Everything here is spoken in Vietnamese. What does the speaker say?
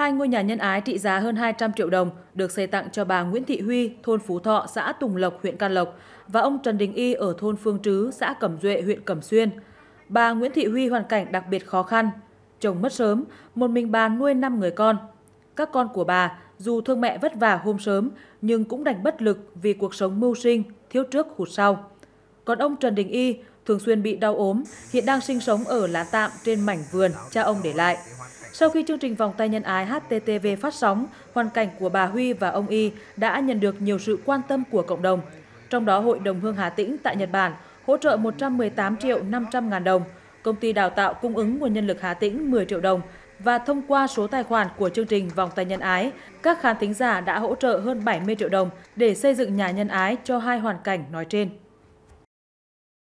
Hai ngôi nhà nhân ái trị giá hơn 200 triệu đồng được xây tặng cho bà Nguyễn Thị Huy, thôn Phú Thọ, xã Tùng Lộc, huyện Can Lộc và ông Trần Đình Y ở thôn Phương Trứ, xã Cẩm Duệ, huyện Cẩm Xuyên. Bà Nguyễn Thị Huy hoàn cảnh đặc biệt khó khăn, chồng mất sớm, một mình bà nuôi 5 người con. Các con của bà dù thương mẹ vất vả hôm sớm nhưng cũng đành bất lực vì cuộc sống mưu sinh, thiếu trước hụt sau. Còn ông Trần Đình Y thường xuyên bị đau ốm, hiện đang sinh sống ở lá tạm trên mảnh vườn cha ông để lại. Sau khi chương trình vòng tay nhân ái HTTV phát sóng, hoàn cảnh của bà Huy và ông Y đã nhận được nhiều sự quan tâm của cộng đồng. Trong đó, Hội đồng Hương Hà Tĩnh tại Nhật Bản hỗ trợ 118 triệu 500 ngàn đồng, Công ty Đào tạo Cung ứng Nguồn Nhân lực Hà Tĩnh 10 triệu đồng và thông qua số tài khoản của chương trình Vòng tay nhân ái, các khán thính giả đã hỗ trợ hơn 70 triệu đồng để xây dựng nhà nhân ái cho hai hoàn cảnh nói trên.